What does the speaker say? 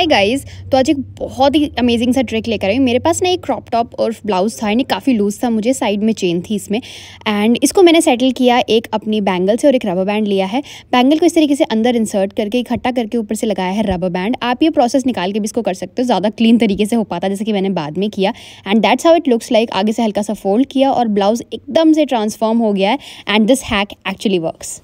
hi guys तो आज एक बहुत ही अमेजिंग सा ट्रिक लेकर आई मेरे पास ना एक क्रॉप टॉप और ब्लाउज था यानी काफ़ी लूज था मुझे साइड में चेन थी इसमें एंड इसको मैंने सेटल किया एक अपनी बैंगल से और एक रबर बैंड लिया है बैंगल को इस तरीके से अंदर इंसर्ट करके इकट्ठा करके ऊपर से लगाया है रबर बैंड आप ये प्रोसेस निकाल के भी इसको कर सकते हो ज़्यादा क्लीन तरीके से हो पाता जैसे कि मैंने बाद में किया and that's how it looks like आगे से हल्का सा फोल्ड किया और ब्लाउज़ एकदम से ट्रांसफॉर्म हो गया है and this hack actually workers